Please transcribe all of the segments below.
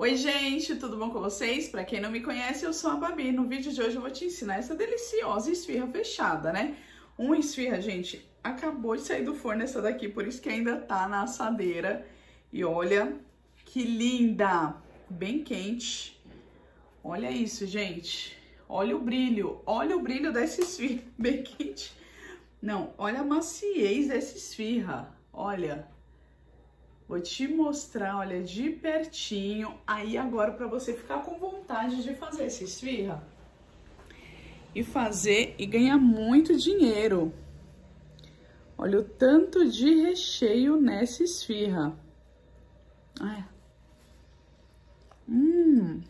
Oi gente, tudo bom com vocês? Para quem não me conhece, eu sou a Babi. No vídeo de hoje eu vou te ensinar essa deliciosa esfirra fechada, né? Uma esfirra, gente, acabou de sair do forno essa daqui, por isso que ainda tá na assadeira. E olha que linda! Bem quente. Olha isso, gente. Olha o brilho, olha o brilho dessa esfirra, bem quente. Não, olha a maciez dessa esfirra, olha. Vou te mostrar, olha, de pertinho, aí agora para você ficar com vontade de fazer, esse esfirra. E fazer e ganhar muito dinheiro. Olha o tanto de recheio nessa esfirra. Ah, é. Hum.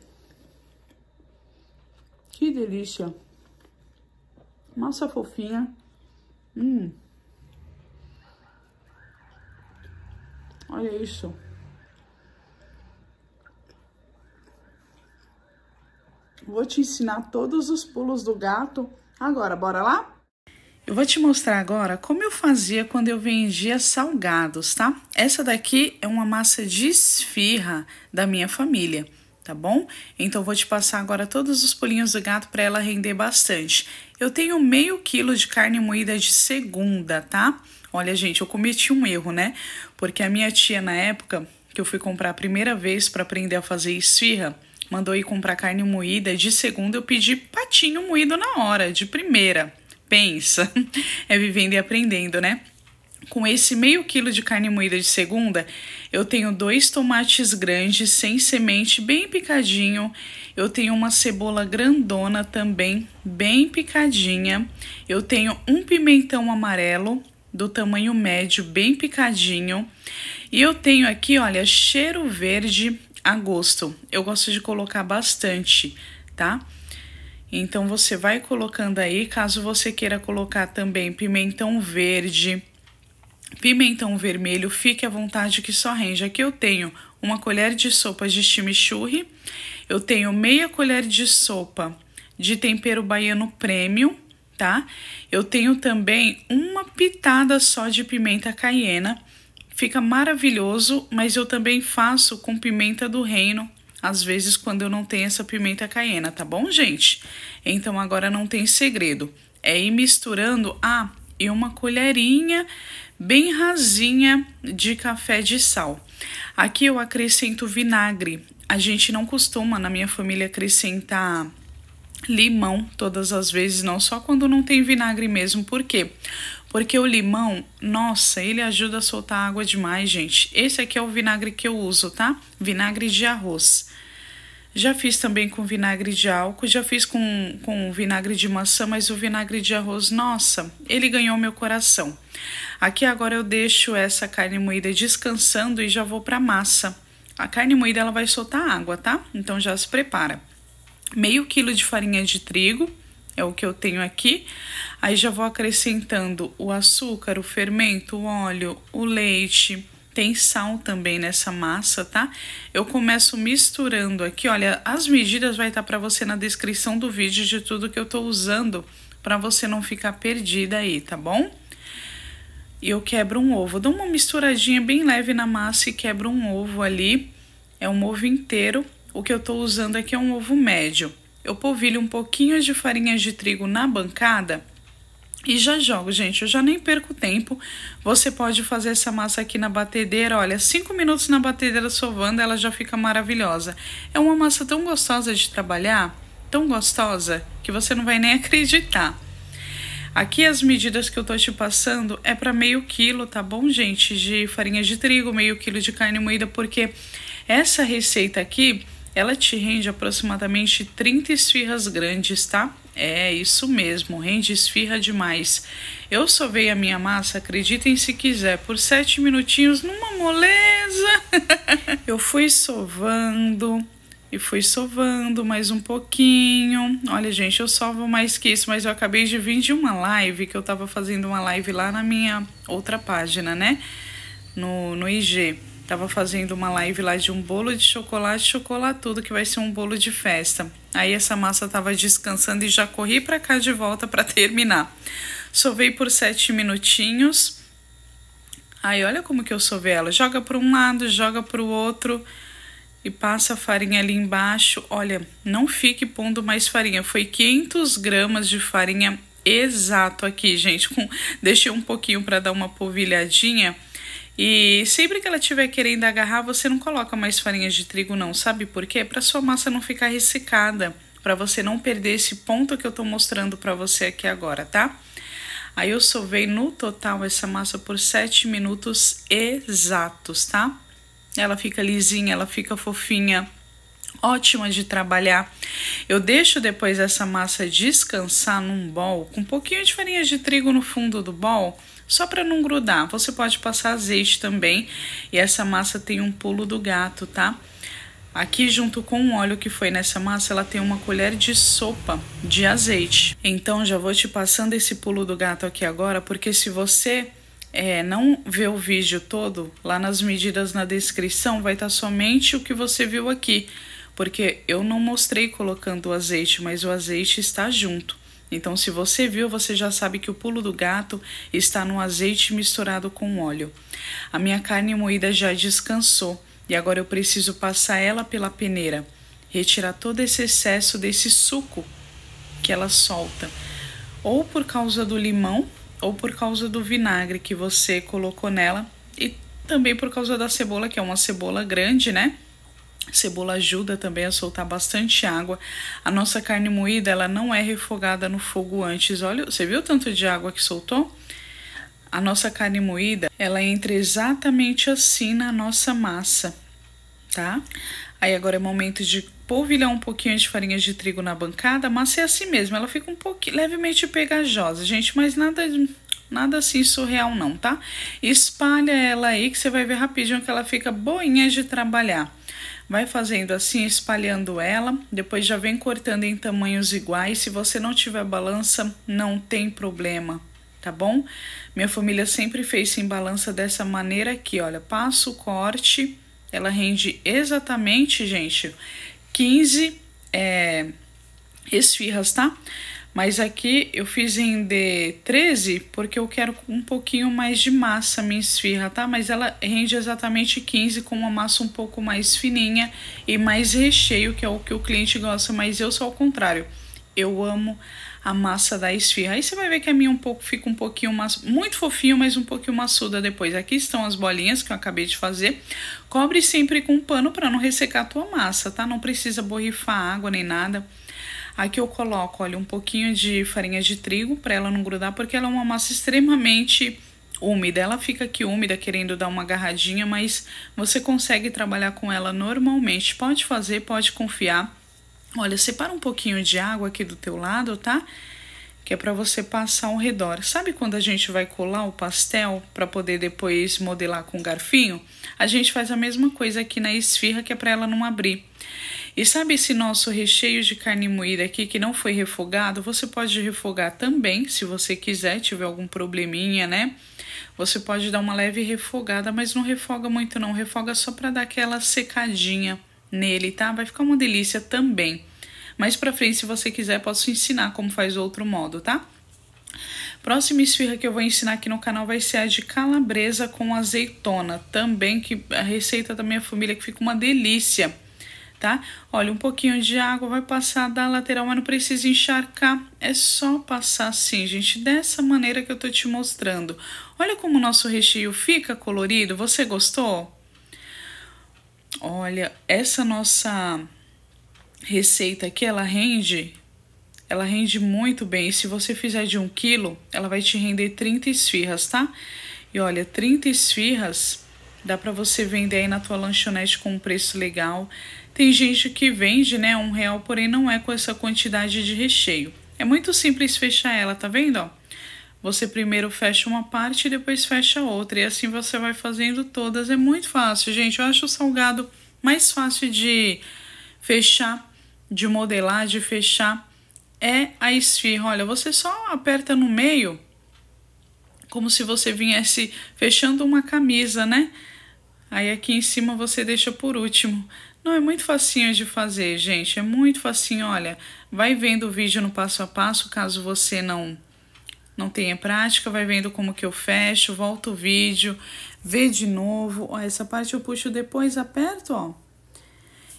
Que delícia. Massa fofinha. Hum. Olha uhum. isso. Vou te ensinar todos os pulos do gato. Agora, bora lá? Eu vou te mostrar agora como eu fazia quando eu vendia salgados, tá? Essa daqui é uma massa de esfirra da minha família, tá bom? Então, vou te passar agora todos os pulinhos do gato para ela render bastante. Eu tenho meio quilo de carne moída de segunda, tá? Tá? Olha, gente, eu cometi um erro, né? Porque a minha tia, na época que eu fui comprar a primeira vez para aprender a fazer esfirra, mandou ir comprar carne moída. De segunda, eu pedi patinho moído na hora, de primeira. Pensa, é vivendo e aprendendo, né? Com esse meio quilo de carne moída de segunda, eu tenho dois tomates grandes sem semente, bem picadinho. Eu tenho uma cebola grandona também, bem picadinha. Eu tenho um pimentão amarelo, do tamanho médio, bem picadinho. E eu tenho aqui, olha, cheiro verde a gosto. Eu gosto de colocar bastante, tá? Então você vai colocando aí, caso você queira colocar também pimentão verde, pimentão vermelho, fique à vontade que só rende. Aqui eu tenho uma colher de sopa de chimichurri, eu tenho meia colher de sopa de tempero baiano premium, tá? Eu tenho também uma pitada só de pimenta caiena. Fica maravilhoso, mas eu também faço com pimenta do reino, às vezes quando eu não tenho essa pimenta caiena, tá bom, gente? Então agora não tem segredo. É ir misturando a ah, e uma colherinha bem rasinha de café de sal. Aqui eu acrescento vinagre. A gente não costuma na minha família acrescentar limão todas as vezes, não só quando não tem vinagre mesmo. Por quê? Porque o limão, nossa, ele ajuda a soltar água demais, gente. Esse aqui é o vinagre que eu uso, tá? Vinagre de arroz. Já fiz também com vinagre de álcool, já fiz com, com vinagre de maçã, mas o vinagre de arroz, nossa, ele ganhou meu coração. Aqui agora eu deixo essa carne moída descansando e já vou para massa. A carne moída ela vai soltar água, tá? Então já se prepara meio quilo de farinha de trigo, é o que eu tenho aqui. Aí já vou acrescentando o açúcar, o fermento, o óleo, o leite. Tem sal também nessa massa, tá? Eu começo misturando aqui, olha, as medidas vai estar tá para você na descrição do vídeo de tudo que eu tô usando, para você não ficar perdida aí, tá bom? E eu quebro um ovo, dou uma misturadinha bem leve na massa e quebro um ovo ali. É um ovo inteiro o que eu estou usando aqui é um ovo médio. Eu polvilho um pouquinho de farinha de trigo na bancada e já jogo, gente. Eu já nem perco tempo. Você pode fazer essa massa aqui na batedeira. Olha, cinco minutos na batedeira sovando, ela já fica maravilhosa. É uma massa tão gostosa de trabalhar, tão gostosa, que você não vai nem acreditar. Aqui as medidas que eu tô te passando é para meio quilo, tá bom, gente? De farinha de trigo, meio quilo de carne moída, porque essa receita aqui ela te rende aproximadamente 30 esfirras grandes, tá? É isso mesmo, rende esfirra demais. Eu sovei a minha massa, acreditem se quiser, por 7 minutinhos numa moleza. Eu fui sovando, e fui sovando mais um pouquinho. Olha, gente, eu sovo mais que isso, mas eu acabei de vir de uma live que eu tava fazendo uma live lá na minha outra página, né? No, no IG. Tava fazendo uma live lá de um bolo de chocolate, chocolatudo, que vai ser um bolo de festa. Aí essa massa tava descansando e já corri para cá de volta para terminar. Sovei por sete minutinhos. Aí olha como que eu sovei ela. Joga para um lado, joga para o outro e passa a farinha ali embaixo. Olha, não fique pondo mais farinha. Foi 500 gramas de farinha exato aqui, gente. Com, deixei um pouquinho para dar uma polvilhadinha e sempre que ela estiver querendo agarrar, você não coloca mais farinha de trigo não, sabe por quê? Para sua massa não ficar ressecada, para você não perder esse ponto que eu estou mostrando para você aqui agora, tá? Aí eu sovei no total essa massa por 7 minutos exatos, tá? Ela fica lisinha, ela fica fofinha, ótima de trabalhar. Eu deixo depois essa massa descansar num bol com um pouquinho de farinha de trigo no fundo do bol só para não grudar. Você pode passar azeite também e essa massa tem um pulo do gato, tá? Aqui, junto com o óleo que foi nessa massa, ela tem uma colher de sopa de azeite. Então, já vou te passando esse pulo do gato aqui agora, porque se você é, não vê o vídeo todo, lá nas medidas na descrição vai estar tá somente o que você viu aqui, porque eu não mostrei colocando o azeite, mas o azeite está junto. Então, se você viu, você já sabe que o pulo do gato está no azeite misturado com óleo. A minha carne moída já descansou e agora eu preciso passar ela pela peneira, retirar todo esse excesso desse suco que ela solta, ou por causa do limão, ou por causa do vinagre que você colocou nela, e também por causa da cebola, que é uma cebola grande, né? Cebola ajuda também a soltar bastante água. A nossa carne moída, ela não é refogada no fogo antes. Olha, você viu o tanto de água que soltou? A nossa carne moída, ela entra exatamente assim na nossa massa, tá? Aí agora é momento de polvilhar um pouquinho de farinha de trigo na bancada. A massa é assim mesmo, ela fica um pouquinho levemente pegajosa, gente, mas nada Nada assim surreal não, tá? Espalha ela aí que você vai ver rapidinho que ela fica boinha de trabalhar. Vai fazendo assim, espalhando ela, depois já vem cortando em tamanhos iguais. Se você não tiver balança, não tem problema, tá bom? Minha família sempre fez sem balança dessa maneira aqui, olha, passo, o corte, ela rende exatamente, gente, 15 é, eh, esfirras, tá? Mas aqui eu fiz em D13 porque eu quero um pouquinho mais de massa minha esfirra, tá? Mas ela rende exatamente 15 com uma massa um pouco mais fininha e mais recheio, que é o que o cliente gosta. Mas eu sou ao contrário. Eu amo a massa da esfirra. Aí você vai ver que a minha um pouco fica um pouquinho mais muito fofinho, mas um pouquinho maçuda depois. Aqui estão as bolinhas que eu acabei de fazer. Cobre sempre com um pano para não ressecar a tua massa, tá? Não precisa borrifar água nem nada. Aqui eu coloco, olha, um pouquinho de farinha de trigo para ela não grudar, porque ela é uma massa extremamente úmida. Ela fica aqui úmida querendo dar uma agarradinha, mas você consegue trabalhar com ela normalmente. Pode fazer, pode confiar. Olha, separa um pouquinho de água aqui do teu lado, tá? Que é para você passar ao redor. Sabe quando a gente vai colar o pastel para poder depois modelar com garfinho? A gente faz a mesma coisa aqui na esfirra, que é para ela não abrir. E sabe esse nosso recheio de carne moída aqui que não foi refogado? Você pode refogar também, se você quiser, tiver algum probleminha, né? Você pode dar uma leve refogada, mas não refoga muito não, refoga só para dar aquela secadinha nele, tá? Vai ficar uma delícia também. Mais para frente, se você quiser, posso ensinar como faz outro modo, tá? Próxima esfirra que eu vou ensinar aqui no canal vai ser a de calabresa com azeitona, também que a receita da minha família que fica uma delícia tá? Olha, um pouquinho de água vai passar da lateral, mas não precisa encharcar, é só passar assim, gente, dessa maneira que eu tô te mostrando. Olha como o nosso recheio fica colorido, você gostou? Olha, essa nossa receita aqui, ela rende, ela rende muito bem. E se você fizer de um quilo, ela vai te render 30 esfirras, tá? E olha, 30 esfirras dá para você vender aí na tua lanchonete com um preço legal. Tem gente que vende, né, um real, porém não é com essa quantidade de recheio. É muito simples fechar ela, tá vendo? Ó? Você primeiro fecha uma parte e depois fecha outra. E assim você vai fazendo todas. É muito fácil, gente. Eu acho o salgado mais fácil de fechar, de modelar, de fechar. É a esfirra. Olha, você só aperta no meio, como se você viesse fechando uma camisa, né? Aí aqui em cima você deixa por último. Não, é muito facinho de fazer, gente. É muito facinho. Olha, vai vendo o vídeo no passo a passo, caso você não não tenha prática, vai vendo como que eu fecho, volta o vídeo, vê de novo. Ó, essa parte eu puxo depois, aperto, ó.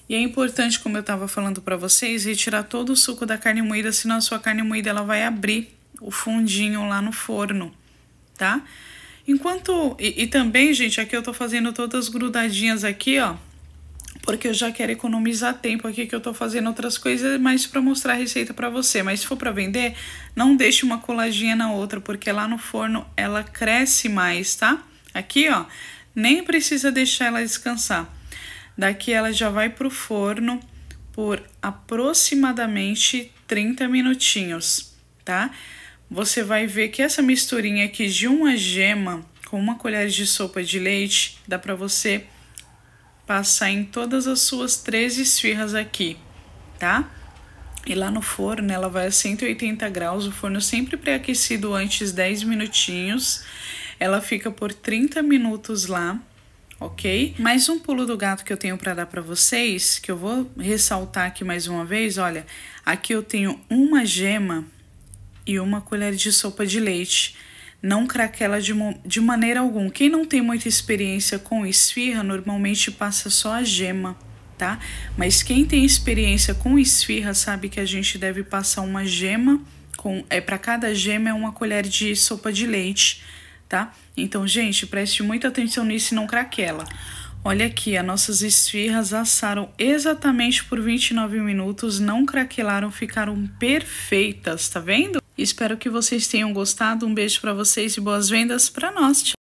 E é importante, como eu estava falando para vocês, retirar todo o suco da carne moída, senão a sua carne moída ela vai abrir o fundinho lá no forno, tá? Enquanto... E, e também, gente, aqui eu tô fazendo todas grudadinhas aqui, ó porque eu já quero economizar tempo aqui que eu tô fazendo outras coisas, mas para mostrar a receita para você. Mas se for para vender, não deixe uma coladinha na outra, porque lá no forno ela cresce mais, tá? Aqui, ó, nem precisa deixar ela descansar. Daqui ela já vai pro forno por aproximadamente 30 minutinhos, tá? Você vai ver que essa misturinha aqui de uma gema com uma colher de sopa de leite dá para você passar em todas as suas três esfirras aqui, tá? E lá no forno, ela vai a 180 graus, o forno sempre pré-aquecido antes 10 minutinhos. Ela fica por 30 minutos lá, ok? Mais um pulo do gato que eu tenho para dar para vocês, que eu vou ressaltar aqui mais uma vez, olha, aqui eu tenho uma gema e uma colher de sopa de leite não craquela de, de maneira alguma. Quem não tem muita experiência com esfirra, normalmente passa só a gema, tá? Mas quem tem experiência com esfirra sabe que a gente deve passar uma gema, com é para cada gema é uma colher de sopa de leite, tá? Então, gente, preste muita atenção nisso e não craquela. Olha aqui, as nossas esfirras assaram exatamente por 29 minutos, não craquelaram, ficaram perfeitas, tá vendo? Espero que vocês tenham gostado. Um beijo para vocês e boas vendas para nós.